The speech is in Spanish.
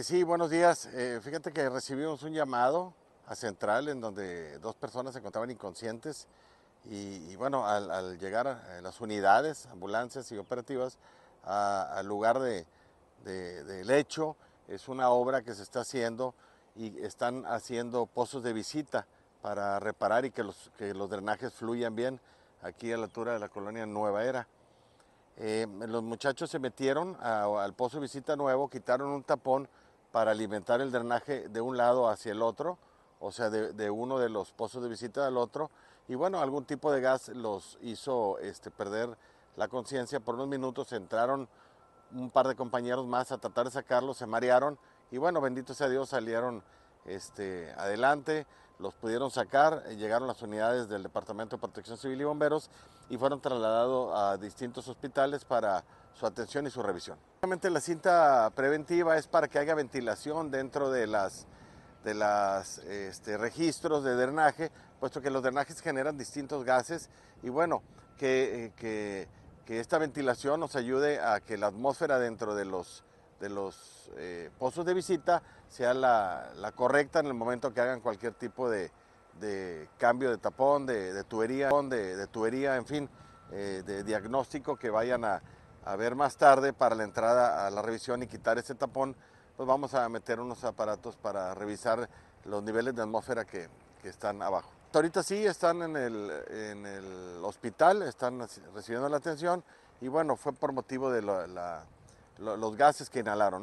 Sí, buenos días. Eh, fíjate que recibimos un llamado a Central en donde dos personas se encontraban inconscientes y, bueno, al, llegar las unidades, ambulancias y operativas al lugar del hecho, es una obra que se está haciendo y están haciendo pozos de visita para reparar y que los, drenajes fluyan bien aquí a la altura de la colonia Nueva Era. Eh, los muchachos se metieron al pozo de visita nuevo, quitaron un tapón para alimentar el drenaje de un lado hacia el otro, o sea, de, uno de los pozos de visita al otro. Y bueno, algún tipo de gas los hizo este, perder la conciencia. Por unos minutos entraron un par de compañeros más a tratar de sacarlos, se marearon y bueno, bendito sea Dios, salieron este, adelante los pudieron sacar, eh, llegaron las unidades del Departamento de Protección Civil y Bomberos y fueron trasladados a distintos hospitales para su atención y su revisión. Obviamente la cinta preventiva es para que haya ventilación dentro de las de los este, registros de drenaje, puesto que los drenajes generan distintos gases y bueno, que, eh, que esta ventilación nos ayude a que la atmósfera dentro de los de los eh, pozos de visita sea la, correcta en el momento que hagan cualquier tipo de, cambio de tapón, de, tubería, de, de, tubería, en fin, eh, de diagnóstico que vayan a, ver más tarde para la entrada a la revisión y quitar ese tapón, pues vamos a meter unos aparatos para revisar los niveles de atmósfera que, están abajo. Ahorita sí están en el, en el hospital, están recibiendo la atención y bueno, fue por motivo de la los gases que inhalaron.